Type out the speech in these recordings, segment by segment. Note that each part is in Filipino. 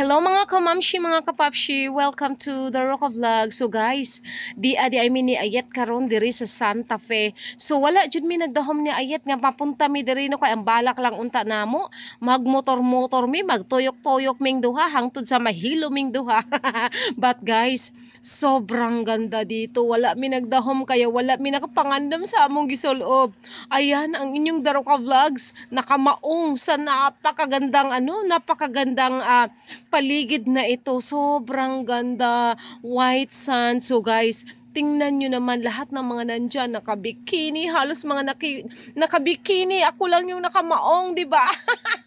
Hello mga kamamshi, mga kapapshi. Welcome to the Rock of Vlog. So guys, di adi ay ni ayet karon diri sa Santa Fe. So wala jud mi nagdahom ni ayet nga papunta mi diri no kay ang balak lang unta namo magmotor-motor mi, magtuyok-tuyok ming duha hangtod sa mahilo ming duha. But guys, Sobrang ganda dito. Wala mi nagdahom kaya wala mi nakapangandam sa among gisoloob. Ayan ang inyong Daroka Vlogs. Nakamaong sa napakagandang ano, napakagandang uh, paligid na ito. Sobrang ganda. White sand. So guys, tingnan nyo naman lahat ng mga nandyan, nakabikini, halos mga naki, nakabikini, ako lang yung nakamaong, di ba?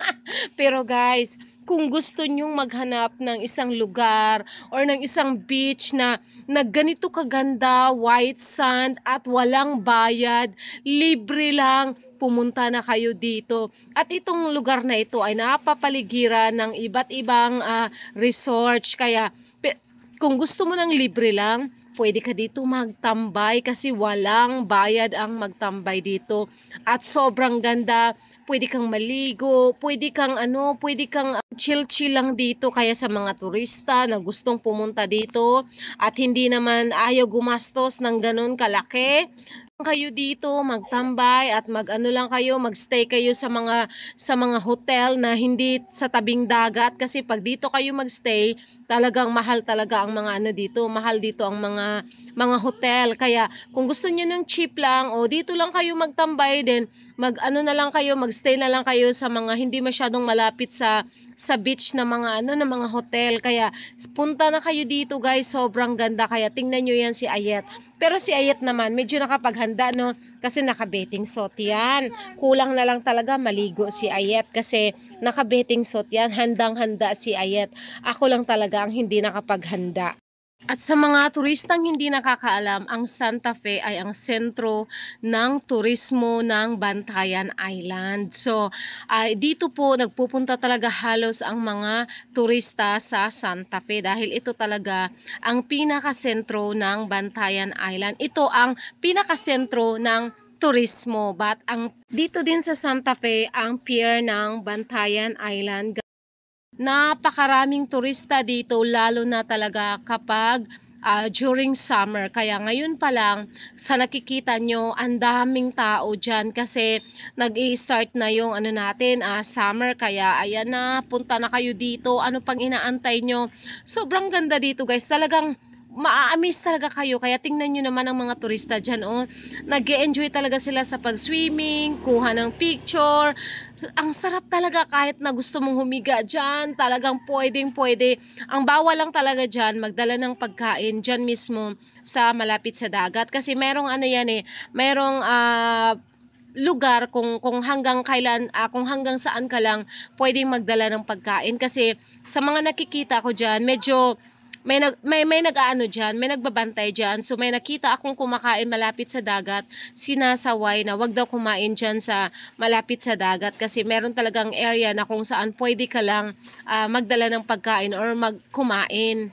Pero guys, kung gusto nyong maghanap ng isang lugar or ng isang beach na, nagganito kaganda, white sand at walang bayad, libre lang, pumunta na kayo dito. At itong lugar na ito ay napapaligiran ng iba't ibang uh, ah, resort. Kaya kung gusto mo ng libre lang, pwede ka dito magtambay kasi walang bayad ang magtambay dito. At sobrang ganda pwede kang maligo, pwede kang ano, pwede kang ah, chill-chill lang dito kaya sa mga turista na gustong pumunta dito at hindi naman ayaw gumastos ng ganun kalaki, kayo dito, magtambay at magano lang kayo, magstay kayo sa mga sa mga hotel na hindi sa tabing dagat kasi pag dito kayo magstay, talagang mahal talaga ang mga ano dito, mahal dito ang mga mga hotel. Kaya kung gusto niyo ng cheap lang o dito lang kayo magtambay din, magano na lang kayo, magstay na lang kayo sa mga hindi masyadong malapit sa sa beach na mga ano na mga hotel. Kaya punta na kayo dito guys, sobrang ganda. Kaya tingnan niyo yan si Ayet. Pero si Ayet naman medyo nakapaghanda maganda, no? Kasi nakabeting suit yan. Kulang na lang talaga maligo si Ayet kasi nakabeting suit yan. Handang-handa si Ayet. Ako lang talaga ang hindi nakapaghanda. At sa mga turistang hindi nakakaalam, ang Santa Fe ay ang sentro ng turismo ng Bantayan Island. So, uh, dito po nagpupunta talaga halos ang mga turista sa Santa Fe dahil ito talaga ang pinakasentro ng Bantayan Island. Ito ang pinakasentro ng turismo. But ang dito din sa Santa Fe ang pier ng Bantayan Island Napakaraming turista dito lalo na talaga kapag uh, during summer. Kaya ngayon pa lang, sa nakikita nyo, ang daming tao dyan kasi nag start na yung ano natin, uh, summer. Kaya ayan na, punta na kayo dito. Ano pang inaantay nyo? Sobrang ganda dito guys. Talagang maa-amaze talaga kayo. Kaya tingnan nyo naman ang mga turista dyan. Oh. nag enjoy talaga sila sa pag-swimming, kuha ng picture. Ang sarap talaga kahit na gusto mong humiga dyan. Talagang pwedeng pwede. Ang bawal lang talaga dyan, magdala ng pagkain dyan mismo sa malapit sa dagat. Kasi merong ano yan eh, merong... Uh, lugar kung kung hanggang kailan uh, kung hanggang saan ka lang pwedeng magdala ng pagkain kasi sa mga nakikita ko diyan medyo may nag may may nag-aano diyan, may nagbabantay diyan. So may nakita akong kumakain malapit sa dagat, sinasaway na wag daw kumain diyan sa malapit sa dagat kasi meron talagang area na kung saan pwede ka lang uh, magdala ng pagkain or magkumain.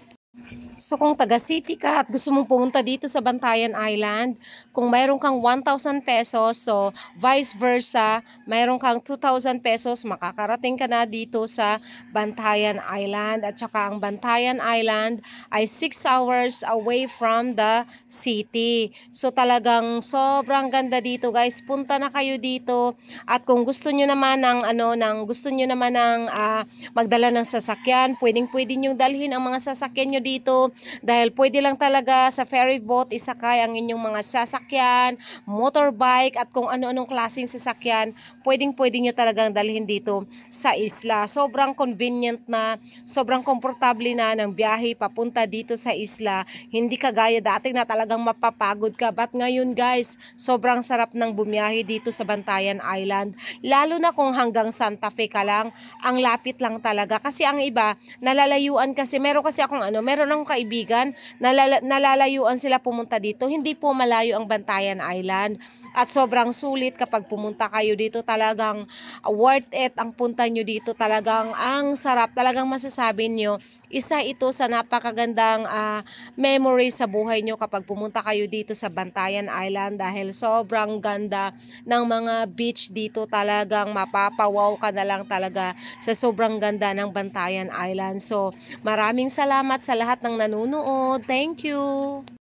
So kung taga city ka at gusto mong pumunta dito sa Bantayan Island, kung mayroon kang 1,000 pesos, so vice versa, mayroon kang 2,000 pesos, makakarating ka na dito sa Bantayan Island. At saka ang Bantayan Island ay 6 hours away from the city. So talagang sobrang ganda dito guys. Punta na kayo dito. At kung gusto nyo naman ng ano, ng gusto nyo naman ng uh, magdala ng sasakyan, pwedeng pwede nyo dalhin ang mga sasakyan nyo dito dahil pwede lang talaga sa ferry boat isakay ang inyong mga sasakyan, motorbike at kung ano-anong klaseng sasakyan, pwedeng-pwede nyo talagang dalhin dito sa isla. Sobrang convenient na, sobrang komportable na ng biyahe papunta dito sa isla. Hindi kagaya dati na talagang mapapagod ka. But ngayon guys, sobrang sarap ng bumiyahe dito sa Bantayan Island. Lalo na kung hanggang Santa Fe ka lang, ang lapit lang talaga. Kasi ang iba, nalalayuan kasi, meron kasi akong ano, meron akong kaibigan, nalala- nalalayuan sila pumunta dito, hindi po malayo ang Bantayan Island. At sobrang sulit kapag pumunta kayo dito talagang worth it ang punta nyo dito talagang ang sarap. Talagang masasabi nyo, isa ito sa napakagandang uh, memory sa buhay nyo kapag pumunta kayo dito sa Bantayan Island dahil sobrang ganda ng mga beach dito talagang mapapawaw ka na lang talaga sa sobrang ganda ng Bantayan Island. So maraming salamat sa lahat ng nanunood. Thank you!